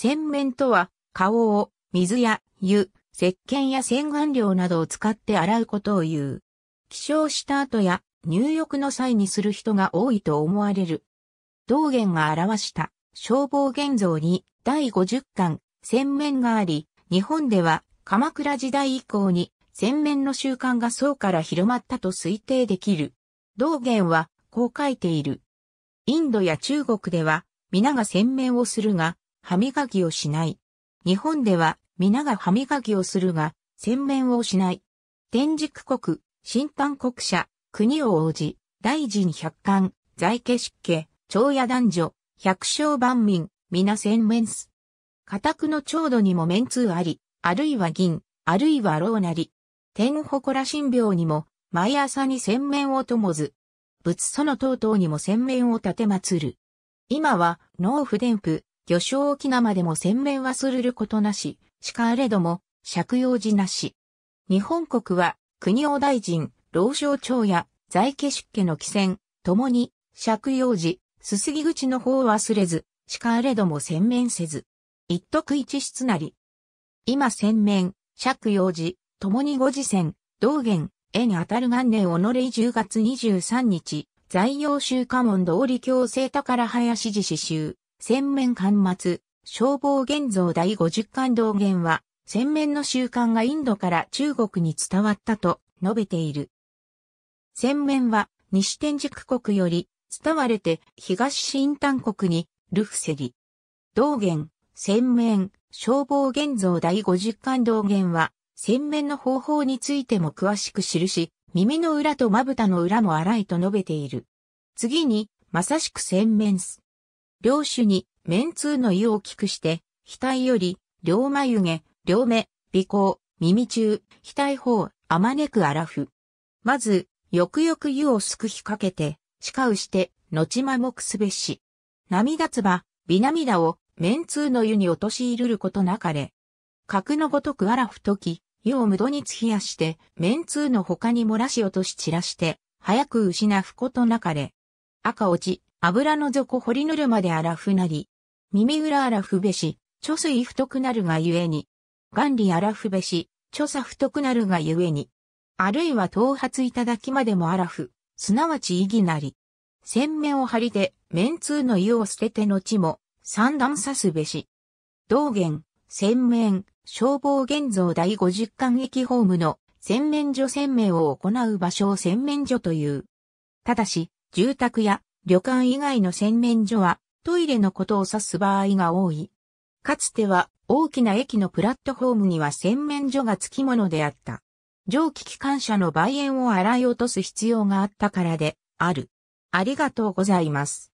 洗面とは、顔を水や湯、石鹸や洗顔料などを使って洗うことを言う。起床した後や入浴の際にする人が多いと思われる。道元が表した消防現像に第50巻洗面があり、日本では鎌倉時代以降に洗面の習慣が層から広まったと推定できる。道元はこう書いている。インドや中国では皆が洗面をするが、歯磨きをしない。日本では皆が歯磨きをするが、洗面をしない。天竺国、新丹国社、国を応じ、大臣百官、在家湿家、長屋男女、百姓万民、皆洗面す。家宅の長度にも面通あり、あるいは銀、あるいは老なり。天祠神廟にも、毎朝に洗面をともず。仏祖の等々にも洗面を立てまつる。今は、農夫伝布、魚礁沖縄でも洗面はするることなし、しかあれども、借用時なし。日本国は、国王大臣、老少長や、在家出家の帰船、ともに、借用時、すすぎ口の方を忘れず、しかあれども洗面せず。一徳一室なり。今洗面、借用時、ともにご時船、道元、縁あたる元年おのれい10月23日、在用週家門通り強制宝林寺市集。洗面巻末、消防現像第五十巻道元は、洗面の習慣がインドから中国に伝わったと述べている。洗面は西天竺国より伝われて東新丹国にルフセリ。道元、洗面、消防現像第五十巻道元は、洗面の方法についても詳しく記し、耳の裏とまぶたの裏も荒いと述べている。次に、まさしく洗面す。両手に、面通の湯をきくして、額より、両眉毛、両目、鼻孔、耳中、額方、あまねくあらふ。まず、よくよく湯をすくひかけて、しかうして、後まもくすべし。涙つば、美涙を、面通の湯に落と陥るることなかれ。格のごとくあらふとき、湯を無度につひやして、面通の他に漏らし落とし散らして、早く失ふことなかれ。赤落ち、油の底掘りぬるまで荒ふなり。耳裏荒ふべし、著水太くなるがゆえに。眼里荒ふべし、著作太くなるがゆえに。あるいは頭髪いただきまでも荒ふ、すなわち意義なり。洗面を張りて、面通の湯を捨てて後も、三段さすべし。道元、洗面、消防現像第五十巻駅ホームの洗面所洗面を行う場所を洗面所という。ただし、住宅や旅館以外の洗面所はトイレのことを指す場合が多い。かつては大きな駅のプラットフォームには洗面所が付き物であった。蒸気機関車の梅円を洗い落とす必要があったからである。ありがとうございます。